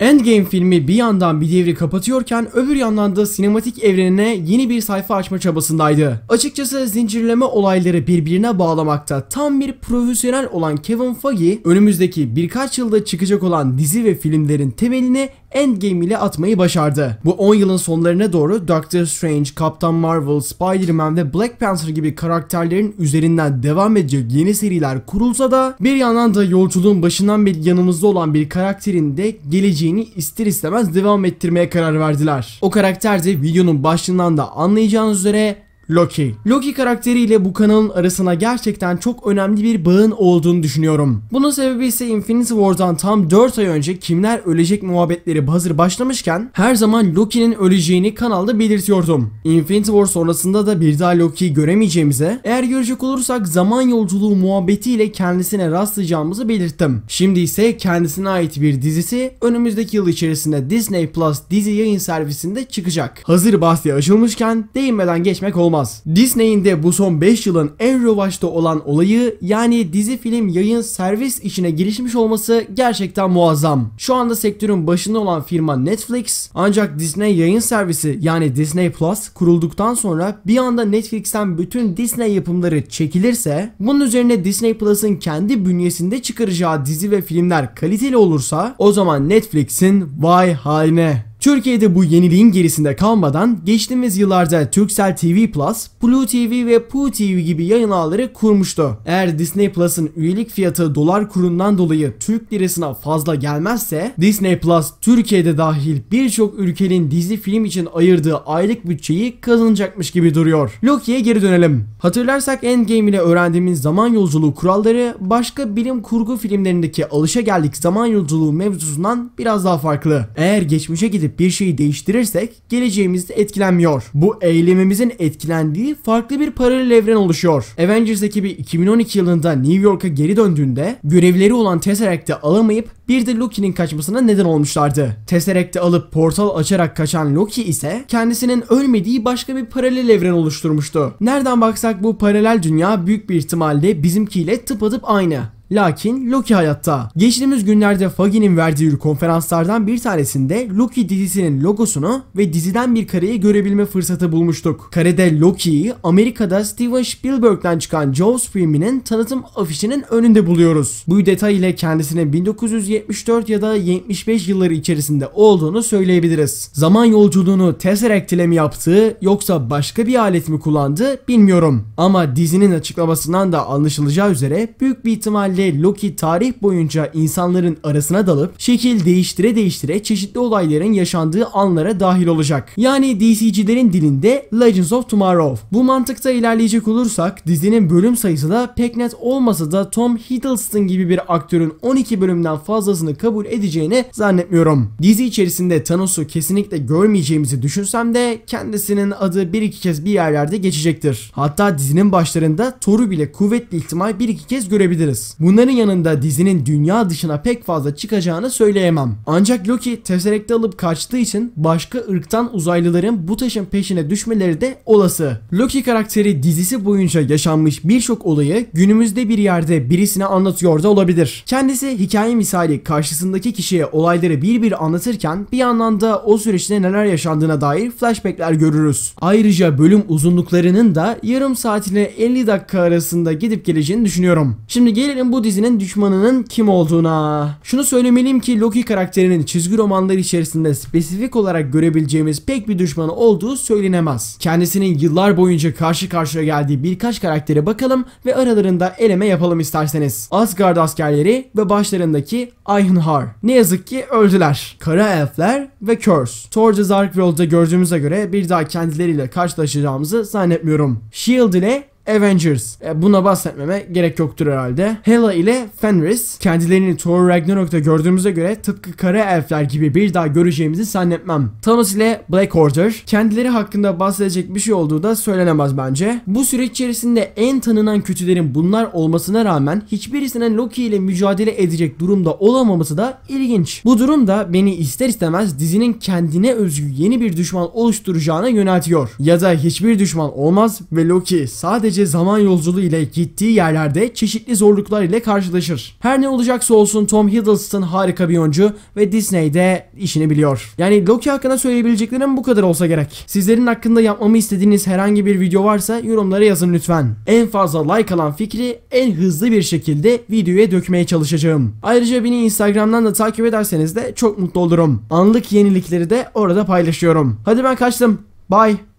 Endgame filmi bir yandan bir devri kapatıyorken öbür yandan da sinematik evrenine yeni bir sayfa açma çabasındaydı. Açıkçası zincirleme olayları birbirine bağlamakta tam bir profesyonel olan Kevin Feige önümüzdeki birkaç yılda çıkacak olan dizi ve filmlerin temelini Endgame ile atmayı başardı. Bu 10 yılın sonlarına doğru Doctor Strange, Captain Marvel, Spider-Man ve Black Panther gibi karakterlerin üzerinden devam edecek yeni seriler kurulsa da bir yandan da yolculuğun başından beri yanımızda olan bir karakterin de geleceğini ister istemez devam ettirmeye karar verdiler. O karakter de videonun başlığından da anlayacağınız üzere Loki. Loki karakteriyle bu kanalın arasına gerçekten çok önemli bir bağın olduğunu düşünüyorum. Bunun sebebi ise Infinity War'dan tam 4 ay önce kimler ölecek muhabbetleri hazır başlamışken her zaman Loki'nin öleceğini kanalda belirtiyordum. Infinity War sonrasında da bir daha Loki'yi göremeyeceğimize eğer görecek olursak zaman yolculuğu muhabbetiyle kendisine rastlayacağımızı belirttim. Şimdi ise kendisine ait bir dizisi önümüzdeki yıl içerisinde Disney Plus dizi yayın servisinde çıkacak. Hazır bahsi açılmışken değinmeden geçmek olmaz olmaz. Disney'in de bu son 5 yılın en revaçta olan olayı yani dizi film yayın servis işine girişmiş olması gerçekten muazzam. Şu anda sektörün başında olan firma Netflix ancak Disney yayın servisi yani Disney Plus kurulduktan sonra bir anda Netflix'ten bütün Disney yapımları çekilirse bunun üzerine Disney Plus'ın kendi bünyesinde çıkaracağı dizi ve filmler kaliteli olursa o zaman Netflix'in vay haline Türkiye'de bu yeniliğin gerisinde kalmadan geçtiğimiz yıllarda Turkcell TV Plus, Blue TV ve Pu TV gibi yayın ağları kurmuştu. Eğer Disney Plus'ın üyelik fiyatı dolar kurundan dolayı Türk lirasına fazla gelmezse Disney Plus Türkiye'de dahil birçok ülkenin dizi film için ayırdığı aylık bütçeyi kazanacakmış gibi duruyor. Loki'ye geri dönelim. Hatırlarsak Endgame ile öğrendiğimiz zaman yolculuğu kuralları başka bilim kurgu filmlerindeki alışa geldik zaman yolculuğu mevzusundan biraz daha farklı. Eğer geçmişe gidip bir şeyi değiştirirsek geleceğimiz etkilenmiyor. Bu eylemimizin etkilendiği farklı bir paralel evren oluşuyor. Avengers ekibi 2012 yılında New York'a geri döndüğünde görevleri olan Tesseract'i alamayıp bir de Loki'nin kaçmasına neden olmuşlardı. Tesseract'i alıp portal açarak kaçan Loki ise kendisinin ölmediği başka bir paralel evren oluşturmuştu. Nereden baksak bu paralel dünya büyük bir ihtimalle bizimkiyle tıpatıp aynı. Lakin Loki hayatta. Geçtiğimiz günlerde Fagin'in verdiği konferanslardan bir tanesinde Loki dizisinin logosunu ve diziden bir kareyi görebilme fırsatı bulmuştuk. Karede Loki'yi Amerika'da Steven Spielberg'den çıkan Jaws filminin tanıtım afişinin önünde buluyoruz. Bu detay ile kendisine 1974 ya da 75 yılları içerisinde olduğunu söyleyebiliriz. Zaman yolculuğunu Tesseract ile mi yaptı yoksa başka bir alet mi kullandı bilmiyorum. Ama dizinin açıklamasından da anlaşılacağı üzere büyük bir ihtimalle rolde Loki tarih boyunca insanların arasına dalıp şekil değiştire değiştire çeşitli olayların yaşandığı anlara dahil olacak. Yani DC'cilerin dilinde Legends of Tomorrow. Bu mantıkta ilerleyecek olursak dizinin bölüm sayısı da pek net olmasa da Tom Hiddleston gibi bir aktörün 12 bölümden fazlasını kabul edeceğini zannetmiyorum. Dizi içerisinde Thanos'u kesinlikle görmeyeceğimizi düşünsem de kendisinin adı bir iki kez bir yerlerde geçecektir. Hatta dizinin başlarında Thor'u bile kuvvetli ihtimal bir iki kez görebiliriz. Bu Bunların yanında dizinin dünya dışına pek fazla çıkacağını söyleyemem. Ancak Loki Tesseract'i alıp kaçtığı için başka ırktan uzaylıların bu taşın peşine düşmeleri de olası. Loki karakteri dizisi boyunca yaşanmış birçok olayı günümüzde bir yerde birisine anlatıyor da olabilir. Kendisi hikaye misali karşısındaki kişiye olayları bir bir anlatırken bir yandan da o süreçte neler yaşandığına dair flashbackler görürüz. Ayrıca bölüm uzunluklarının da yarım saatine 50 dakika arasında gidip geleceğini düşünüyorum. Şimdi gelelim bu bu dizinin düşmanının kim olduğuna. Şunu söylemeliyim ki Loki karakterinin çizgi romanlar içerisinde spesifik olarak görebileceğimiz pek bir düşmanı olduğu söylenemez. Kendisinin yıllar boyunca karşı karşıya geldiği birkaç karaktere bakalım ve aralarında eleme yapalım isterseniz. Asgard askerleri ve başlarındaki Ironheart. Ne yazık ki öldüler. Kara elfler ve Curse. Thor The Dark World'da gördüğümüze göre bir daha kendileriyle karşılaşacağımızı zannetmiyorum. Shield ile Avengers. E, buna bahsetmeme gerek yoktur herhalde. Hela ile Fenris kendilerini Thor Ragnarok'ta gördüğümüze göre tıpkı kara elfler gibi bir daha göreceğimizi zannetmem. Thanos ile Black Order kendileri hakkında bahsedecek bir şey olduğu da söylenemez bence. Bu süreç içerisinde en tanınan kötülerin bunlar olmasına rağmen hiçbirisinin Loki ile mücadele edecek durumda olamaması da ilginç. Bu durum da beni ister istemez dizinin kendine özgü yeni bir düşman oluşturacağına yöneltiyor. Ya da hiçbir düşman olmaz ve Loki sadece sadece zaman yolculuğu ile gittiği yerlerde çeşitli zorluklar ile karşılaşır. Her ne olacaksa olsun Tom Hiddleston harika bir oyuncu ve Disney'de işini biliyor. Yani Loki hakkında söyleyebileceklerim bu kadar olsa gerek. Sizlerin hakkında yapmamı istediğiniz herhangi bir video varsa yorumlara yazın lütfen. En fazla like alan fikri en hızlı bir şekilde videoya dökmeye çalışacağım. Ayrıca beni Instagram'dan da takip ederseniz de çok mutlu olurum. Anlık yenilikleri de orada paylaşıyorum. Hadi ben kaçtım. Bye.